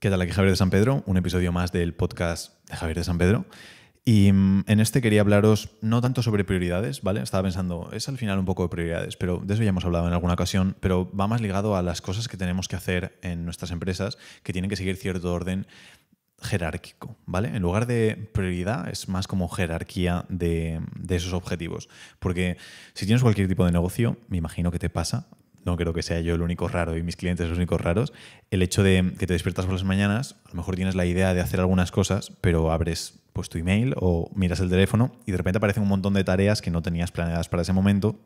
¿Qué tal? Aquí Javier de San Pedro, un episodio más del podcast de Javier de San Pedro. Y mm, en este quería hablaros no tanto sobre prioridades, ¿vale? Estaba pensando, es al final un poco de prioridades, pero de eso ya hemos hablado en alguna ocasión, pero va más ligado a las cosas que tenemos que hacer en nuestras empresas que tienen que seguir cierto orden jerárquico, ¿vale? En lugar de prioridad es más como jerarquía de, de esos objetivos, porque si tienes cualquier tipo de negocio, me imagino que te pasa, no creo que sea yo el único raro y mis clientes los únicos raros, el hecho de que te despiertas por las mañanas, a lo mejor tienes la idea de hacer algunas cosas, pero abres pues, tu email o miras el teléfono y de repente aparecen un montón de tareas que no tenías planeadas para ese momento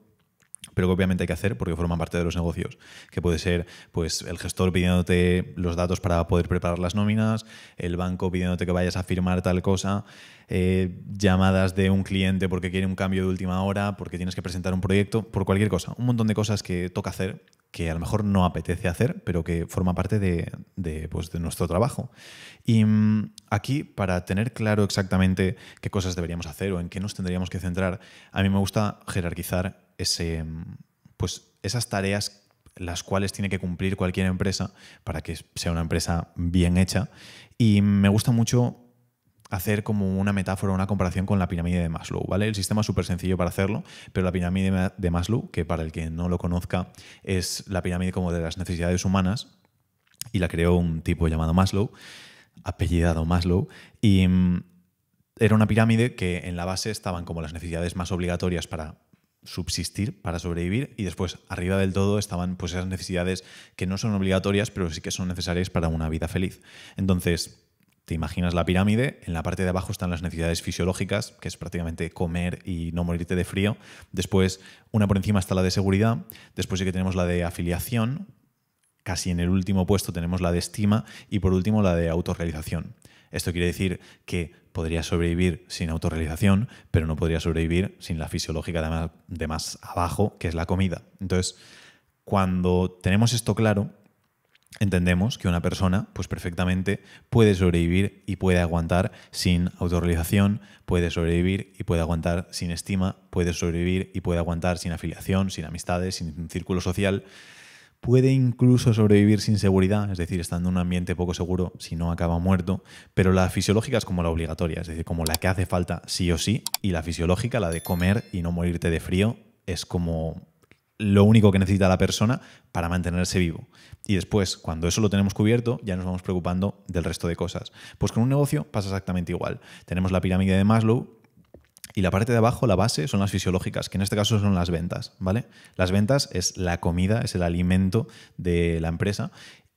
pero que obviamente hay que hacer porque forman parte de los negocios, que puede ser pues el gestor pidiéndote los datos para poder preparar las nóminas, el banco pidiéndote que vayas a firmar tal cosa, eh, llamadas de un cliente porque quiere un cambio de última hora, porque tienes que presentar un proyecto, por cualquier cosa, un montón de cosas que toca hacer que a lo mejor no apetece hacer, pero que forma parte pues, de, nuestro trabajo. Y mm, aquí, para tener claro exactamente qué cosas deberíamos hacer o en qué nos tendríamos que centrar, a mí me gusta jerarquizar ese, pues esas tareas las cuales tiene que cumplir cualquier empresa para que sea una empresa bien hecha. Y me gusta mucho hacer como una metáfora, una comparación con la pirámide de Maslow, ¿vale? El sistema es súper sencillo para hacerlo, pero la pirámide de Maslow, que para el que no lo conozca, es la pirámide como de las necesidades humanas, y la creó un tipo llamado Maslow, apellidado Maslow, y mm, era una pirámide que en la base estaban como las necesidades más obligatorias para subsistir, para sobrevivir, y después arriba del todo estaban pues esas necesidades que no son obligatorias, pero sí que son necesarias para una vida feliz. Entonces, te imaginas la pirámide, en la parte de abajo están las necesidades fisiológicas, que es prácticamente comer y no morirte de frío. Después, una por encima está la de seguridad, después sí que tenemos la de afiliación, casi en el último puesto tenemos la de estima y por último la de autorrealización. Esto quiere decir que podría sobrevivir sin autorrealización, pero no podría sobrevivir sin la fisiológica de más, de más abajo, que es la comida. Entonces, cuando tenemos esto claro, entendemos que una persona pues perfectamente puede sobrevivir y puede aguantar sin autorrealización, puede sobrevivir y puede aguantar sin estima, puede sobrevivir y puede aguantar sin afiliación, sin amistades, sin círculo social puede incluso sobrevivir sin seguridad, es decir, estando en un ambiente poco seguro, si no acaba muerto, pero la fisiológica es como la obligatoria, es decir, como la que hace falta sí o sí, y la fisiológica, la de comer y no morirte de frío, es como lo único que necesita la persona para mantenerse vivo. Y después, cuando eso lo tenemos cubierto, ya nos vamos preocupando del resto de cosas. Pues con un negocio pasa exactamente igual. Tenemos la pirámide de Maslow, y la parte de abajo, la base, son las fisiológicas, que en este caso son las ventas, ¿vale? Las ventas es la comida, es el alimento de la empresa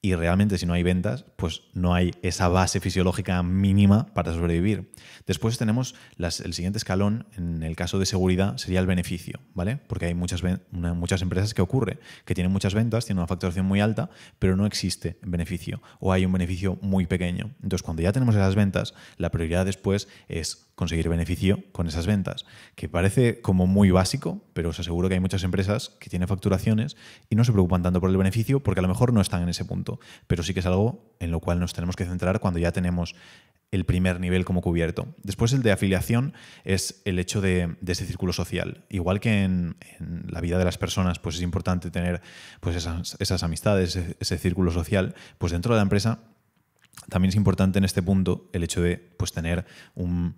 y realmente si no hay ventas, pues no hay esa base fisiológica mínima para sobrevivir. Después tenemos el siguiente escalón, en el caso de seguridad, sería el beneficio, ¿vale? Porque hay muchas, muchas empresas que ocurre, que tienen muchas ventas, tienen una facturación muy alta, pero no existe beneficio o hay un beneficio muy pequeño. Entonces, cuando ya tenemos esas ventas, la prioridad después es conseguir beneficio con esas ventas, que parece como muy básico, pero os aseguro que hay muchas empresas que tienen facturaciones y no se preocupan tanto por el beneficio porque a lo mejor no están en ese punto pero sí que es algo en lo cual nos tenemos que centrar cuando ya tenemos el primer nivel como cubierto. Después el de afiliación es el hecho de, ese círculo social. Igual que en, la vida de las personas, pues es importante tener pues esas, amistades, ese, ese círculo social, pues dentro de la empresa también es importante en este punto el hecho de pues, tener un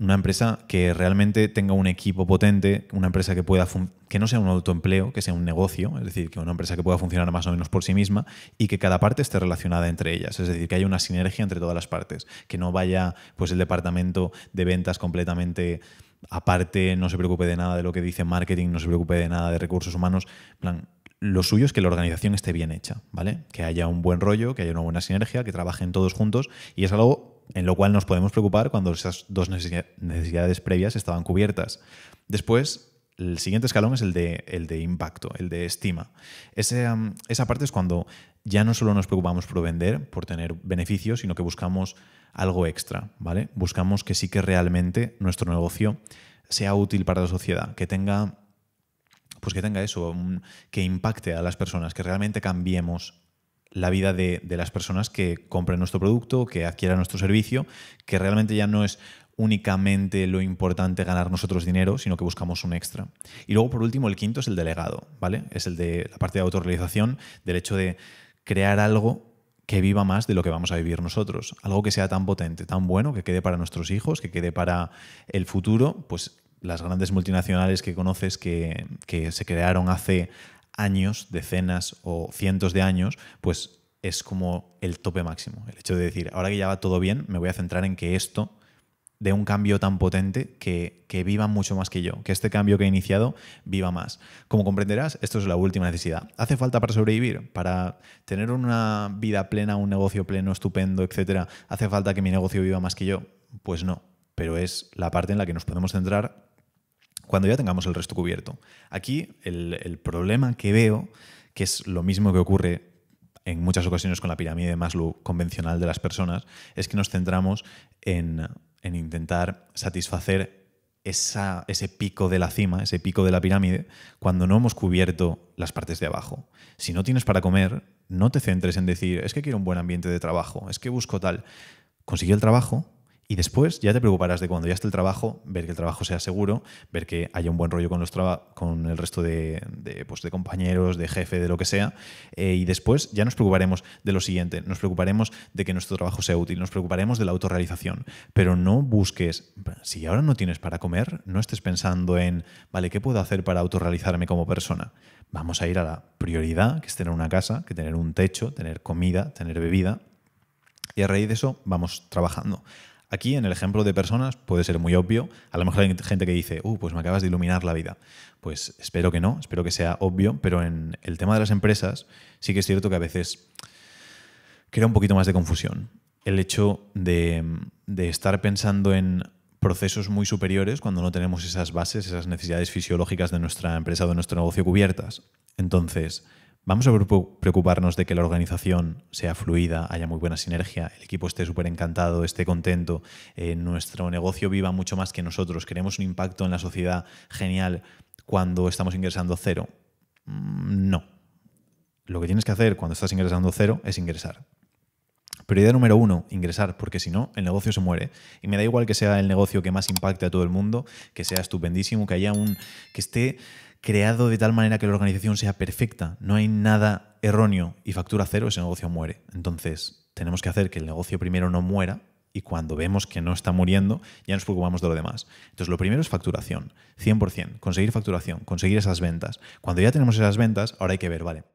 una empresa que realmente tenga un equipo potente, una empresa que pueda que no sea un autoempleo, que sea un negocio, es decir, que una empresa que pueda funcionar más o menos por sí misma y que cada parte esté relacionada entre ellas, es decir, que haya una sinergia entre todas las partes, que no vaya pues el departamento de ventas completamente aparte, no se preocupe de nada de lo que dice marketing, no se preocupe de nada de recursos humanos, plan lo suyo es que la organización esté bien hecha, ¿vale? Que haya un buen rollo, que haya una buena sinergia, que trabajen todos juntos y es algo en lo cual nos podemos preocupar cuando esas dos necesidades previas estaban cubiertas. Después, el siguiente escalón es el de, el de impacto, el de estima. esa parte es cuando ya no solo nos preocupamos por vender, por tener beneficios, sino que buscamos algo extra, ¿vale? Buscamos que sí que realmente nuestro negocio sea útil para la sociedad, que tenga pues que tenga eso, que impacte a las personas, que realmente cambiemos la vida de, las personas que compren nuestro producto, que adquieran nuestro servicio, que realmente ya no es únicamente lo importante ganar nosotros dinero, sino que buscamos un extra. Y luego, por último, el quinto es el delegado, ¿vale? Es el de la parte de autorrealización, del hecho de crear algo que viva más de lo que vamos a vivir nosotros. Algo que sea tan potente, tan bueno, que quede para nuestros hijos, que quede para el futuro, pues las grandes multinacionales que conoces que, que se crearon hace años, decenas o cientos de años, pues es como el tope máximo. El hecho de decir, ahora que ya va todo bien, me voy a centrar en que esto dé un cambio tan potente que, que viva mucho más que yo, que este cambio que he iniciado viva más. Como comprenderás, esto es la última necesidad. ¿Hace falta para sobrevivir? Para tener una vida plena, un negocio pleno, estupendo, etcétera? ¿Hace falta que mi negocio viva más que yo? Pues no, pero es la parte en la que nos podemos centrar cuando ya tengamos el resto cubierto. Aquí el, problema que veo, que es lo mismo que ocurre en muchas ocasiones con la pirámide más Maslow convencional de las personas, es que nos centramos en, intentar satisfacer ese pico de la cima, ese pico de la pirámide, cuando no hemos cubierto las partes de abajo. Si no tienes para comer, no te centres en decir, es que quiero un buen ambiente de trabajo, es que busco tal. Consiguió el trabajo, y después ya te preocuparás de cuando ya esté el trabajo, ver que el trabajo sea seguro, ver que haya un buen rollo con, los con el resto de, pues, de, compañeros, de jefe, de lo que sea. Eh, y después ya nos preocuparemos de lo siguiente, nos preocuparemos de que nuestro trabajo sea útil, nos preocuparemos de la autorrealización. Pero no busques, si ahora no tienes para comer, no estés pensando en, vale, ¿qué puedo hacer para autorrealizarme como persona? Vamos a ir a la prioridad, que es tener una casa, que tener un techo, tener comida, tener bebida. Y a raíz de eso vamos trabajando. Aquí, en el ejemplo de personas, puede ser muy obvio. A lo mejor hay gente que dice, uh, pues me acabas de iluminar la vida. Pues espero que no, espero que sea obvio, pero en el tema de las empresas sí que es cierto que a veces crea un poquito más de confusión. El hecho de, de estar pensando en procesos muy superiores cuando no tenemos esas bases, esas necesidades fisiológicas de nuestra empresa o de nuestro negocio cubiertas. Entonces, ¿Vamos a preocuparnos de que la organización sea fluida, haya muy buena sinergia, el equipo esté súper encantado, esté contento, eh, nuestro negocio viva mucho más que nosotros, queremos un impacto en la sociedad genial cuando estamos ingresando cero? Mm, no. Lo que tienes que hacer cuando estás ingresando cero es ingresar idea número uno, ingresar, porque si no, el negocio se muere. Y me da igual que sea el negocio que más impacte a todo el mundo, que sea estupendísimo, que haya un. que esté creado de tal manera que la organización sea perfecta. No hay nada erróneo y factura cero, ese negocio muere. Entonces, tenemos que hacer que el negocio primero no muera y cuando vemos que no está muriendo, ya nos preocupamos de lo demás. Entonces, lo primero es facturación, 100%, conseguir facturación, conseguir esas ventas. Cuando ya tenemos esas ventas, ahora hay que ver, vale,